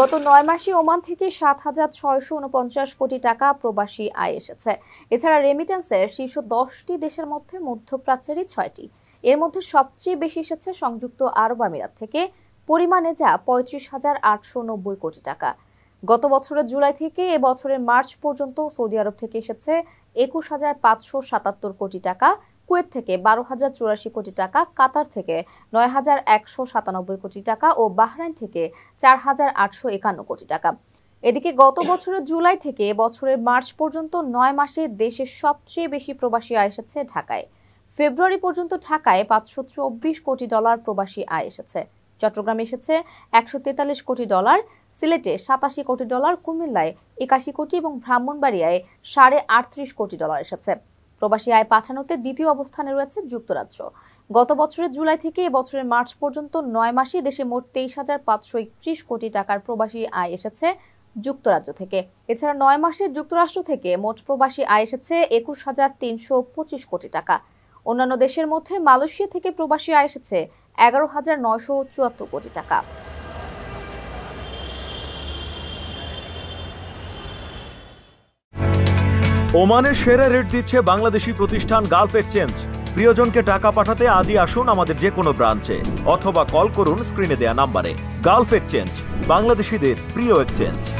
গত নয় মাসে ওমান থেকে সাত হাজার ছয়শো উনপঞ্চাশ কোটি টাকা প্রবাসী আয় এসেছে এছাড়া রেমিটেন্সের শীর্ষ দশটি দেশের মধ্যে মধ্যপ্রাচ্যেরই ছয়টি এর মধ্যে সবচেয়ে বেশি এসেছে সংযুক্ত আরব আমিরাত থেকে পরিমাণে যা পঁয়ত্রিশ হাজার আটশো নব্বই কোটি টাকা গত বছরের জুলাই থেকে এ বছরের মার্চ পর্যন্ত সৌদি আরব থেকে এসেছে একুশ হাজার পাঁচশো সাতাত্তর কোটি টাকা কুয়েত থেকে বারো হাজার চুরাশি কোটি টাকা কাতার থেকে নয় হাজার একশো সাতানব্বই কোটি টাকা ও বাহরাইন থেকে চার হাজার আটশো একান্ন কোটি টাকা এদিকে গত বছরের জুলাই থেকে বছরের মার্চ পর্যন্ত নয় মাসে দেশের সবচেয়ে বেশি প্রবাসী আয় এসেছে ঢাকায় ফেব্রুয়ারি পর্যন্ত ঢাকায় পাঁচশো চব্বিশ কোটি ডলার প্রবাসী আয় এসেছে চট্টগ্রামে এসেছে একশো তেতাল্লিশ কোটি ডলার সিলেটে সাতাশি কোটি ডলার কুমিল্লায় একাশি কোটি এবং ব্রাহ্মণবাড়িয়ায় সাড়ে আটত্রিশ কোটি ডলার এসেছে প্রবাসী আয় পাঠানোতে দ্বিতীয় অবস্থানে রয়েছে যুক্তরাজ্য গত বছরের জুলাই থেকে এবছরের মার্চ পর্যন্ত নয় মাসে দেশে মোট তেইশ হাজার পাঁচশো একত্রিশ কোটি টাকার প্রবাসী আয় এসেছে যুক্তরাজ্য থেকে এছাড়া নয় মাসে যুক্তরাষ্ট্র থেকে মোট প্রবাসী আয় এসেছে একুশ হাজার তিনশো পঁচিশ কোটি টাকা অন্যান্য দেশের মধ্যে মালয়েশিয়া থেকে প্রবাসী আয় এসেছে এগারো হাজার নয়শো চুয়াত্তর কোটি টাকা ওমানের সেরা রেট দিচ্ছে বাংলাদেশি প্রতিষ্ঠান গালফ এক্সচেঞ্জ প্রিয়জনকে টাকা পাঠাতে আজই আসুন আমাদের যে কোনো ব্রাঞ্চে অথবা কল করুন স্ক্রিনে দেয়া নাম্বারে গালফ এক্সচেঞ্জ বাংলাদেশিদের প্রিয় এক্সচেঞ্জ